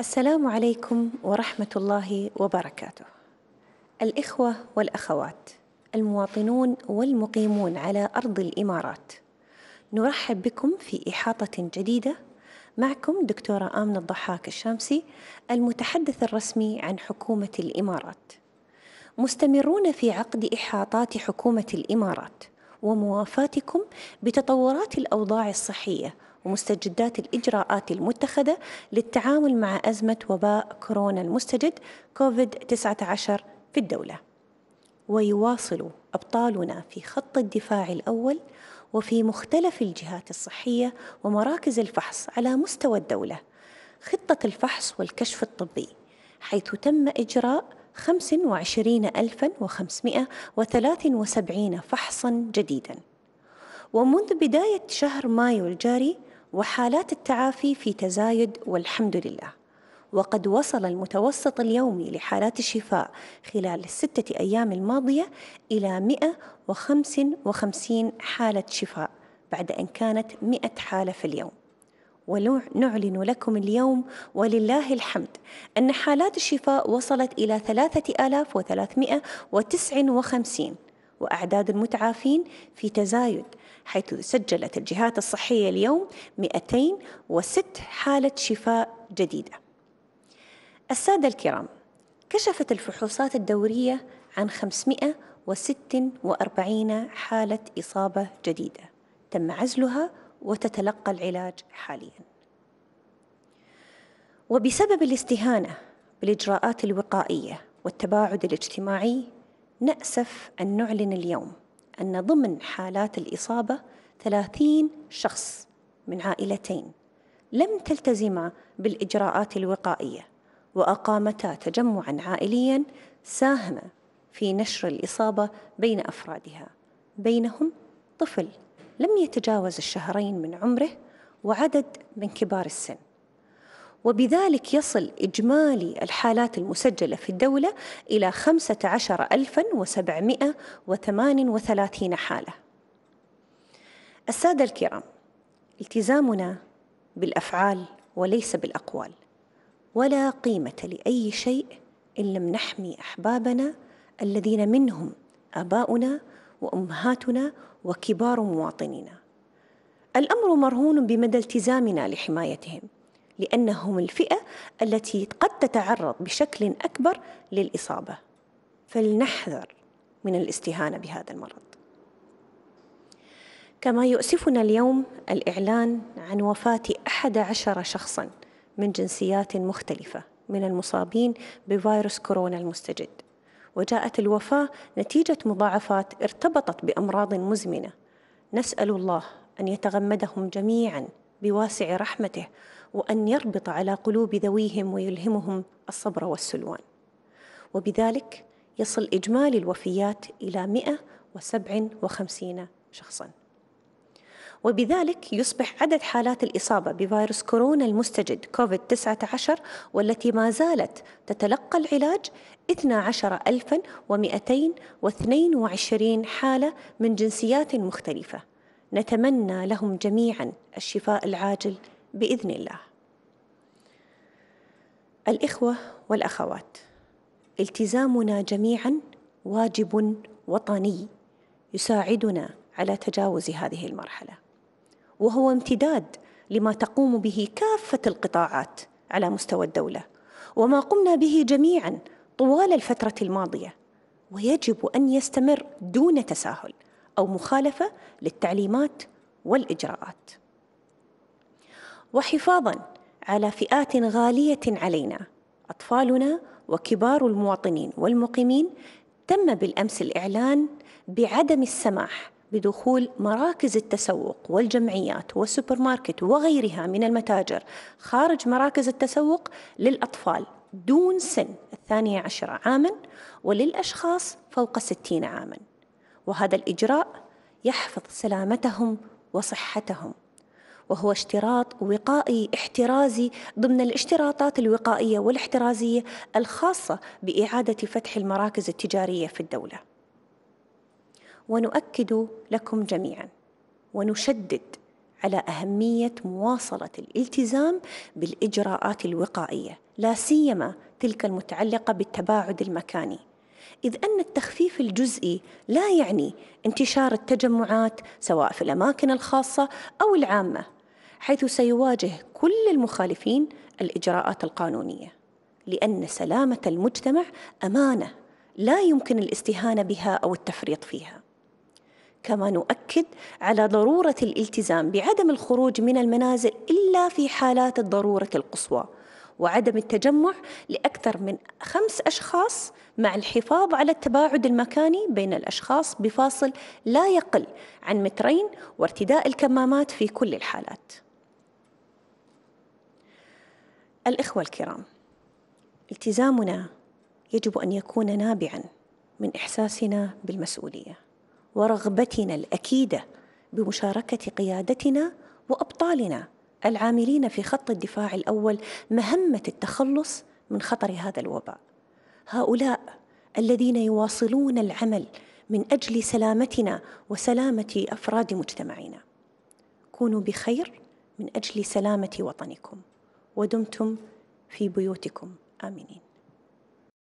السلام عليكم ورحمه الله وبركاته الاخوه والاخوات المواطنون والمقيمون على ارض الامارات نرحب بكم في احاطه جديده معكم دكتوره امنه الضحاك الشامسي المتحدث الرسمي عن حكومه الامارات مستمرون في عقد احاطات حكومه الامارات وموافاتكم بتطورات الأوضاع الصحية ومستجدات الإجراءات المتخذة للتعامل مع أزمة وباء كورونا المستجد كوفيد-19 في الدولة ويواصل أبطالنا في خط الدفاع الأول وفي مختلف الجهات الصحية ومراكز الفحص على مستوى الدولة خطة الفحص والكشف الطبي حيث تم إجراء 25573 فحصا جديدا ومنذ بداية شهر مايو الجاري وحالات التعافي في تزايد والحمد لله وقد وصل المتوسط اليومي لحالات الشفاء خلال الستة أيام الماضية إلى 155 حالة شفاء بعد أن كانت 100 حالة في اليوم ونعلن لكم اليوم ولله الحمد أن حالات الشفاء وصلت إلى 3359 وأعداد المتعافين في تزايد حيث سجلت الجهات الصحية اليوم 206 حالة شفاء جديدة السادة الكرام كشفت الفحوصات الدورية عن 546 حالة إصابة جديدة تم عزلها وتتلقى العلاج حاليا وبسبب الاستهانه بالاجراءات الوقائيه والتباعد الاجتماعي ناسف ان نعلن اليوم ان ضمن حالات الاصابه 30 شخص من عائلتين لم تلتزما بالاجراءات الوقائيه واقامتا تجمعا عائليا ساهم في نشر الاصابه بين افرادها بينهم طفل لم يتجاوز الشهرين من عمره وعدد من كبار السن وبذلك يصل إجمالي الحالات المسجلة في الدولة إلى 15738 حالة السادة الكرام التزامنا بالأفعال وليس بالأقوال ولا قيمة لأي شيء إن لم نحمي أحبابنا الذين منهم آباؤنا وامهاتنا وكبار مواطنينا الامر مرهون بمدى التزامنا لحمايتهم لانهم الفئه التي قد تتعرض بشكل اكبر للاصابه فلنحذر من الاستهانه بهذا المرض كما يؤسفنا اليوم الإعلان عن وفاة أحد عشر شخصا من جنسيات مختلفة من المصابين بفيروس كورونا المستجد وجاءت الوفاة نتيجة مضاعفات ارتبطت بأمراض مزمنة نسأل الله أن يتغمدهم جميعا بواسع رحمته وأن يربط على قلوب ذويهم ويلهمهم الصبر والسلوان وبذلك يصل إجمالي الوفيات إلى 157 شخصاً وبذلك يصبح عدد حالات الإصابة بفيروس كورونا المستجد كوفيد-19 والتي ما زالت تتلقى العلاج 12222 حالة من جنسيات مختلفة نتمنى لهم جميعا الشفاء العاجل بإذن الله الإخوة والأخوات التزامنا جميعا واجب وطني يساعدنا على تجاوز هذه المرحله وهو امتداد لما تقوم به كافه القطاعات على مستوى الدوله وما قمنا به جميعا طوال الفتره الماضيه ويجب ان يستمر دون تساهل او مخالفه للتعليمات والاجراءات وحفاظا على فئات غاليه علينا اطفالنا وكبار المواطنين والمقيمين تم بالامس الاعلان بعدم السماح بدخول مراكز التسوق والجمعيات والسوبر ماركت وغيرها من المتاجر خارج مراكز التسوق للأطفال دون سن الثانية عشر عاما وللأشخاص فوق الستين عاما وهذا الإجراء يحفظ سلامتهم وصحتهم وهو اشتراط وقائي احترازي ضمن الاشتراطات الوقائيه والاحترازيه الخاصه باعاده فتح المراكز التجاريه في الدوله ونؤكد لكم جميعا ونشدد على أهمية مواصلة الالتزام بالإجراءات الوقائية لا سيما تلك المتعلقة بالتباعد المكاني إذ أن التخفيف الجزئي لا يعني انتشار التجمعات سواء في الأماكن الخاصة أو العامة حيث سيواجه كل المخالفين الإجراءات القانونية لأن سلامة المجتمع أمانة لا يمكن الاستهانة بها أو التفريط فيها كما نؤكد على ضرورة الالتزام بعدم الخروج من المنازل إلا في حالات الضرورة القصوى وعدم التجمع لأكثر من خمس أشخاص مع الحفاظ على التباعد المكاني بين الأشخاص بفاصل لا يقل عن مترين وارتداء الكمامات في كل الحالات. الإخوة الكرام، التزامنا يجب أن يكون نابعاً من إحساسنا بالمسؤولية. ورغبتنا الاكيده بمشاركه قيادتنا وابطالنا العاملين في خط الدفاع الاول مهمه التخلص من خطر هذا الوباء هؤلاء الذين يواصلون العمل من اجل سلامتنا وسلامه افراد مجتمعنا كونوا بخير من اجل سلامه وطنكم ودمتم في بيوتكم امنين